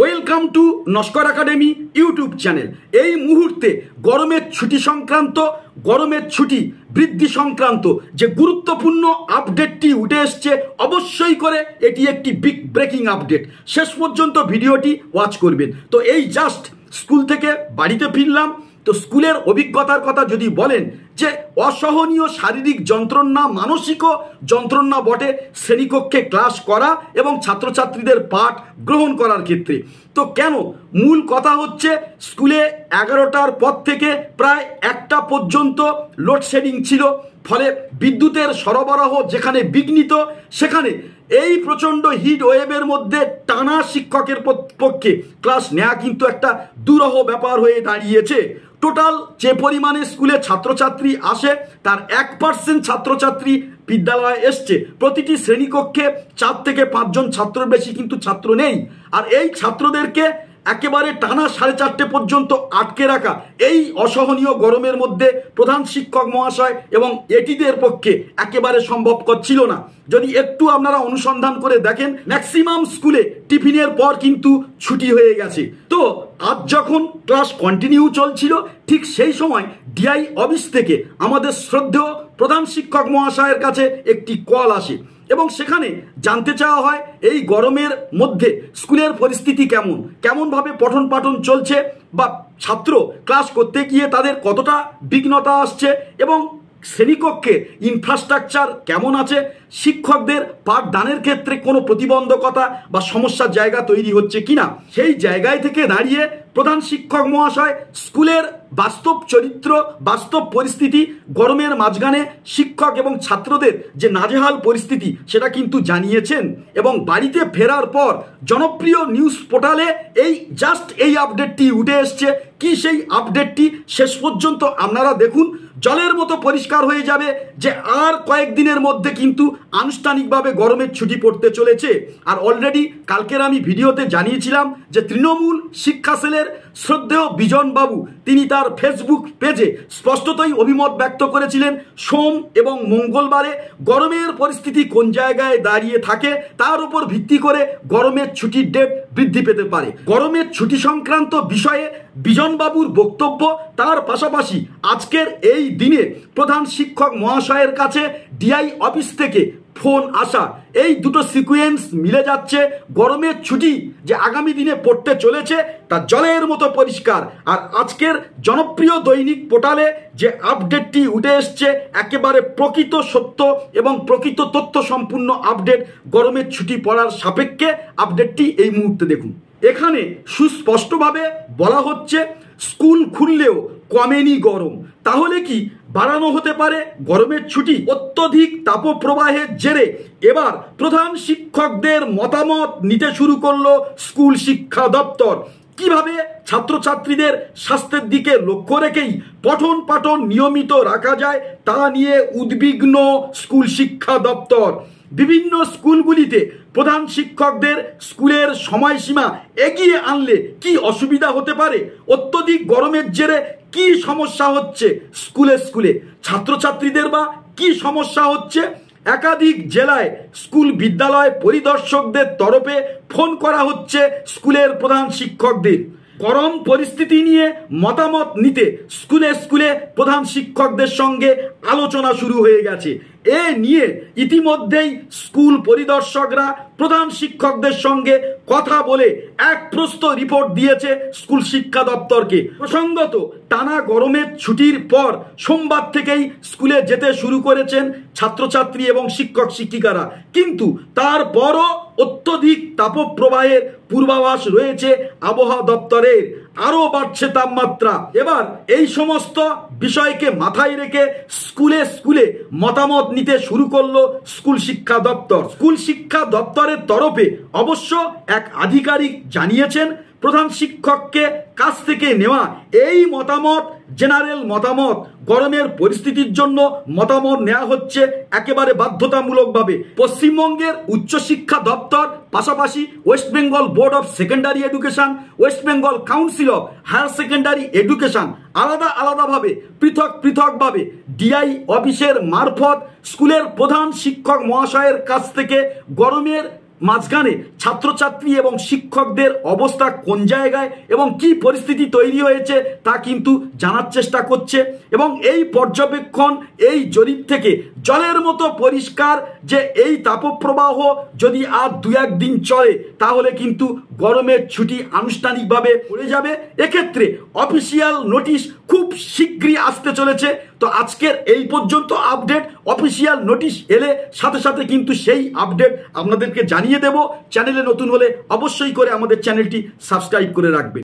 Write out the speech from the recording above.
welcome to Naskar academy YouTube channel এই মুহূর্তে গরমের ছুটি সংক্রান্ত গরমের ছুটি বৃদ্ধি সংক্রান্ত যে গুরুত্বপূর্ণ আপডেটটি উঠে এসছে অবশ্যই করে এটি একটি বিগ ব্রেকিং আপডেট শেষ পর্যন্ত ভিডিওটি ওয়াচ করবেন তো এই জাস্ট স্কুল থেকে বাড়িতে ফিরলাম তো স্কুলের অভিজ্ঞতার কথা যদি বলেন যে অসহনীয় শারীরিক যন্ত্রণা মানসিকও যন্ত্রণা বটে শ্রেণীকক্ষে ক্লাস করা এবং ছাত্রছাত্রীদের পাঠ গ্রহণ করার ক্ষেত্রে তো কেন মূল কথা হচ্ছে স্কুলে এগারোটার পর থেকে প্রায় একটা পর্যন্ত লোডশেডিং ছিল ফলে বিদ্যুতের সরবরাহ যেখানে বিঘ্নিত সেখানে এই প্রচণ্ড হিট ওয়েভের মধ্যে টানা শিক্ষকের পক্ষে ক্লাস নেওয়া কিন্তু একটা দুরহ ব্যাপার হয়ে দাঁড়িয়েছে টোটাল যে পরিমাণে স্কুলে ছাত্রছাত্রী আসে তার এক পার্সেন্ট ছাত্রছাত্রী বিদ্যালয়ে এসছে প্রতিটি শ্রেণীকক্ষে চার থেকে পাঁচজন ছাত্র বেশি কিন্তু ছাত্র নেই আর এই ছাত্রদেরকে একেবারে টানা সাড়ে চারটে পর্যন্ত আটকে রাখা এই অসহনীয় গরমের মধ্যে প্রধান শিক্ষক মহাশয় এবং এটিদের পক্ষে একেবারে সম্ভব করছিল না যদি একটু আপনারা অনুসন্ধান করে দেখেন ম্যাক্সিমাম স্কুলে টিফিনের পর কিন্তু ছুটি হয়ে গেছে তো আজ যখন ক্লাস কন্টিনিউ চলছিল ঠিক সেই সময় ডিআই অফিস থেকে আমাদের শ্রদ্ধেয় প্রধান শিক্ষক মহাশয়ের কাছে একটি কল আসে এবং সেখানে জানতে চাওয়া হয় এই গরমের মধ্যে স্কুলের পরিস্থিতি কেমন কেমনভাবে পঠন পাঠন চলছে বা ছাত্র ক্লাস করতে গিয়ে তাদের কতটা বিঘ্নতা আসছে এবং শ্রেণীকক্ষে ইনফ্রাস্ট্রাকচার কেমন আছে শিক্ষকদের পাঠদানের ক্ষেত্রে কোনো প্রতিবন্ধকতা বা সমস্যার জায়গা তৈরি হচ্ছে কিনা সেই জায়গায় থেকে দাঁড়িয়ে প্রধান শিক্ষক মহাশয় স্কুলের বাস্তব চরিত্র বাস্তব পরিস্থিতি গরমের মাঝখানে শিক্ষক এবং ছাত্রদের যে নাজেহাল পরিস্থিতি সেটা কিন্তু জানিয়েছেন এবং বাড়িতে ফেরার পর জনপ্রিয় নিউজ পোর্টালে এই জাস্ট এই আপডেটটি উঠে এসছে কি সেই আপডেটটি শেষ পর্যন্ত আপনারা দেখুন জলের মতো পরিষ্কার হয়ে যাবে যে আর কয়েকদিনের মধ্যে কিন্তু আনুষ্ঠানিকভাবে গরমের ছুটি পড়তে চলেছে আর অলরেডি কালকের আমি ভিডিওতে জানিয়েছিলাম যে তৃণমূল শিক্ষা সেলের শ্রদ্ধেয় বিজনবাবু তিনি তার ফেসবুক পেজে স্পষ্টতই অভিমত ব্যক্ত করেছিলেন সোম এবং মঙ্গলবারে গরমের পরিস্থিতি কোন জায়গায় দাঁড়িয়ে থাকে তার উপর ভিত্তি করে গরমের ছুটির ডেট বৃদ্ধি পেতে পারে গরমের ছুটি সংক্রান্ত বিষয়ে বিজনবাবুর বক্তব্য তার পাশাপাশি আজকের এই দিনে প্রধান শিক্ষক মহাশয়ের কাছে ডিআই অফিস থেকে ফোন আসা এই দুটো সিকুয়েন্স মিলে যাচ্ছে গরমের ছুটি যে আগামী দিনে পড়তে চলেছে তা জলের মতো পরিষ্কার আর আজকের জনপ্রিয় দৈনিক পোর্টালে যে আপডেটটি উঠে এসছে একেবারে প্রকৃত সত্য এবং প্রকৃত তথ্য সম্পূর্ণ আপডেট গরমের ছুটি পড়ার সাপেক্ষে আপডেটটি এই মুহূর্তে দেখুন এখানে সুস্পষ্টভাবে বলা হচ্ছে স্কুল খুললেও কমেনি গরম তাহলে কি বাড়ানো হতে পারে গরমের ছুটি অত্যধিক তাপপ্রবাহের জেরে এবার প্রধান শিক্ষকদের মতামত নিতে শুরু করলো স্কুল শিক্ষা দপ্তর কিভাবে ছাত্রছাত্রীদের স্বাস্থ্যের দিকে লক্ষ্য রেখেই পঠন পাঠন নিয়মিত রাখা যায় তা নিয়ে উদ্বিগ্ন স্কুল শিক্ষা দপ্তর বিভিন্ন স্কুলগুলিতে প্রধান শিক্ষকদের স্কুলের সময়সীমা এগিয়ে আনলে কি অসুবিধা হতে পারে অত্যধিক গরমের জেরে কি সমস্যা হচ্ছে স্কুলে স্কুলে ছাত্রছাত্রীদের বা কি সমস্যা হচ্ছে একাধিক জেলায় স্কুল বিদ্যালয় পরিদর্শকদের তরফে ফোন করা হচ্ছে স্কুলের প্রধান শিক্ষকদের গরম পরিস্থিতি নিয়ে মতামত নিতে স্কুলে স্কুলে প্রধান শিক্ষকদের সঙ্গে আলোচনা শুরু হয়ে গেছে এ নিয়ে ইতিমধ্যেই স্কুল পরিদর্শকরা প্রধান শিক্ষকদের সঙ্গে কথা বলে এক প্রস্ত রিপোর্ট দিয়েছে স্কুল শিক্ষা দপ্তরকে প্রসঙ্গত টানা গরমের ছুটির পর সোমবার থেকেই স্কুলে যেতে শুরু করেছেন ছাত্রছাত্রী এবং শিক্ষক শিক্ষিকারা কিন্তু তারপরও অত্যধিক তাপপ্রবাহের পূর্বাভাস রয়েছে আবহাওয়া দপ্তরের আরো বাড়ছে তাপমাত্রা এবার এই সমস্ত বিষয়কে মাথায় রেখে স্কুলে স্কুলে মতামত নিতে শুরু করলো স্কুল শিক্ষা দপ্তর স্কুল শিক্ষা দপ্তরের তরফে অবশ্য এক আধিকারিক জানিয়েছেন প্রধান শিক্ষককে কাছ থেকে নেওয়া এই মতামত জেনারেল মতামত গরমের পরিস্থিতির জন্য মতামত নেওয়া হচ্ছে একেবারে বাধ্যতামূলকভাবে পশ্চিমবঙ্গের উচ্চশিক্ষা দপ্তর পাশাপাশি West Bengal board of secondary education West Bengal council of higher secondary education আলাদা আলাদাভাবে পৃথক পৃথকভাবে ডিআই অফিসের মারফত স্কুলের প্রধান শিক্ষক মহাশয়ের কাছ থেকে গরমের মাঝখানে ছাত্রছাত্রী এবং শিক্ষকদের অবস্থা কোন জায়গায় এবং কি পরিস্থিতি তৈরি হয়েছে তা কিন্তু জানার চেষ্টা করছে এবং এই পর্যবেক্ষণ এই জরিপ থেকে জলের মতো পরিষ্কার যে এই তাপপ্রবাহ যদি আর দু একদিন চলে তাহলে কিন্তু গরমের ছুটি আনুষ্ঠানিকভাবে পড়ে যাবে এক্ষেত্রে অফিসিয়াল নোটিশ খুব শীঘ্রই আসতে চলেছে তো আজকের এই পর্যন্ত আপডেট অফিসিয়াল নোটিশ এলে সাথে সাথে কিন্তু সেই আপডেট আপনাদেরকে জানিয়ে দেব চ্যানেলে নতুন হলে অবশ্যই করে আমাদের চ্যানেলটি সাবস্ক্রাইব করে রাখবে